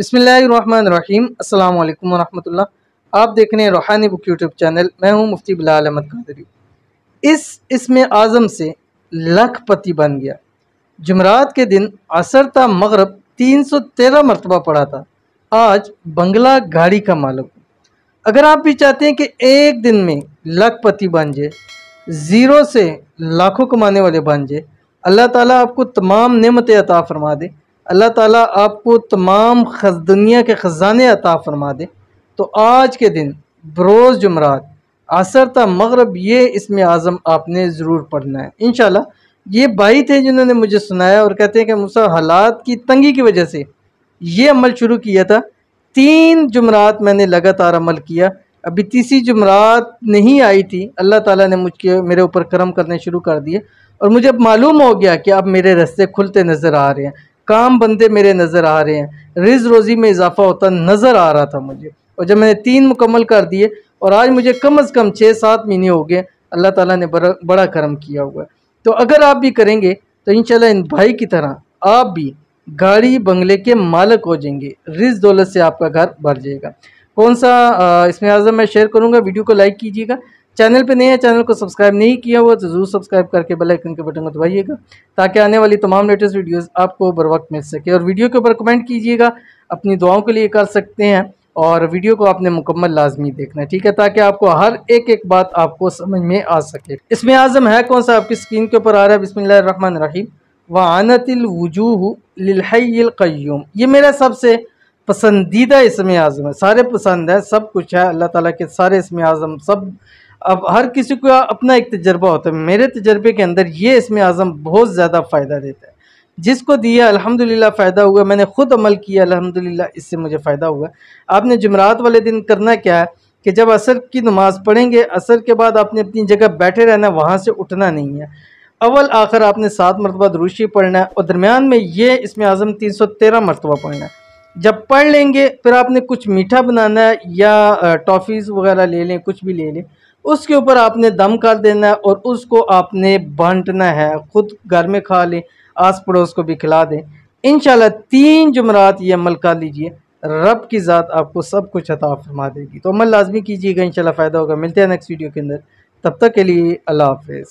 बसमीम अल्लाम वरहमल आप देख रहे हैं रूहानी बुक यूट्यूब चैनल मैं हूं मुफ्ती बिलाल अहमद कादरी इस इसमें आज़म से लखपति बन गया जुमरात के दिन असर था मगरब तीन सौ तेरह मरतबा पड़ा था आज बंगला गाड़ी का मालिक अगर आप भी चाहते हैं कि एक दिन में लखपति बन जाए ज़ीरो से लाखों कमाने वाले बन जाए अल्लाह ताला आपको तमाम नेमतें अता फरमा दे अल्लाह ताला आपको तमाम खज दुनिया के ख़जाने अता फरमा दे तो आज के दिन बरोज़ जुमरात असर त मगरब ये इसमें आज़म आपने ज़रूर पढ़ना है इन ये भाई थे जिन्होंने मुझे सुनाया और कहते हैं कि मूसा हालात की तंगी की वजह से ये अमल शुरू किया था तीन जुमरात मैंने लगातार अमल किया अभी तीसरी जुमरात नहीं आई थी अल्लाह ताला ने मुझके मेरे ऊपर करम करने शुरू कर दिए और मुझे मालूम हो गया कि अब मेरे रस्ते खुलते नज़र आ रहे हैं काम बनते मेरे नज़र आ रहे हैं रिज रोज़ी में इजाफा होता नज़र आ रहा था मुझे और जब मैंने तीन मुकम्मल कर दिए और आज मुझे कम अज़ कम छः सात महीने हो गए अल्लाह ताला ने बड़ा बड़ा करम किया हुआ है तो अगर आप भी करेंगे तो इन इन भाई की तरह आप भी गाड़ी बंगले के मालक हो जाएंगे रिज दौलत से आपका घर भर जाएगा कौन सा इसमें आज़म मैं शेयर करूँगा वीडियो को लाइक कीजिएगा चैनल पे नए हैं चैनल को सब्सक्राइब नहीं किया हुआ तो ज़रूर सब्सक्राइब करके बेल आइकन के बटन को दबाइएगा ताकि आने वाली तमाम लेटेस्ट वीडियोस आपको बर वक्त मिल सके और वीडियो के ऊपर कमेंट कीजिएगा अपनी दुआओं के लिए कर सकते हैं और वीडियो को आपने मुकम्मल लाजमी देखना है ठीक है ताकि आपको हर एक एक बात आपको समझ में आ सके इसमें आज़म है कौन सा आपकी स्क्रीन के ऊपर आ रहा है बिसमिल्ल रहीम व लहय्यूम ये मेरा सबसे पसंदीदा इसम आज़म है सारे पसंद है सब कुछ है अल्लाह ताला के सारे इसम आज़म सब अब हर किसी को अपना एक तजर्बा होता है मेरे तजर्बे के अंदर ये इसमें आज़म बहुत ज़्यादा फ़ायदा देता है जिसको दिया अल्हम्दुलिल्लाह फ़ायदा हुआ मैंने ख़ुद अमल किया अल्हम्दुलिल्लाह इससे मुझे फ़ायदा हुआ आपने जुमरात वाले दिन करना क्या है कि जब असर की नमाज़ पढ़ेंगे असर के बाद आपने अपनी जगह बैठे रहना है वहाँ से उठना नहीं है अवल आखिर आपने सात मरतबा दरूशी पढ़ना है और दरमियान में ये इसमें आज़म तीन सौ तेरह मरतबा पढ़ना है जब पढ़ लेंगे फिर आपने कुछ मीठा बनाना है या टॉफ़ीज़ वगैरह ले लें कुछ भी ले लें उसके ऊपर आपने दम कर देना है और उसको आपने बांटना है ख़ुद घर में खा लें आस पड़ोस को भी खिला दें इन तीन जुमरात ये अमल कर लीजिए रब की ज़ात आपको सब कुछ अता फरमा देगी तो अमल लाजमी कीजिएगा इन फ़ायदा होगा मिलते हैं नेक्स्ट वीडियो के अंदर तब तक के लिए अल्लाह हाफ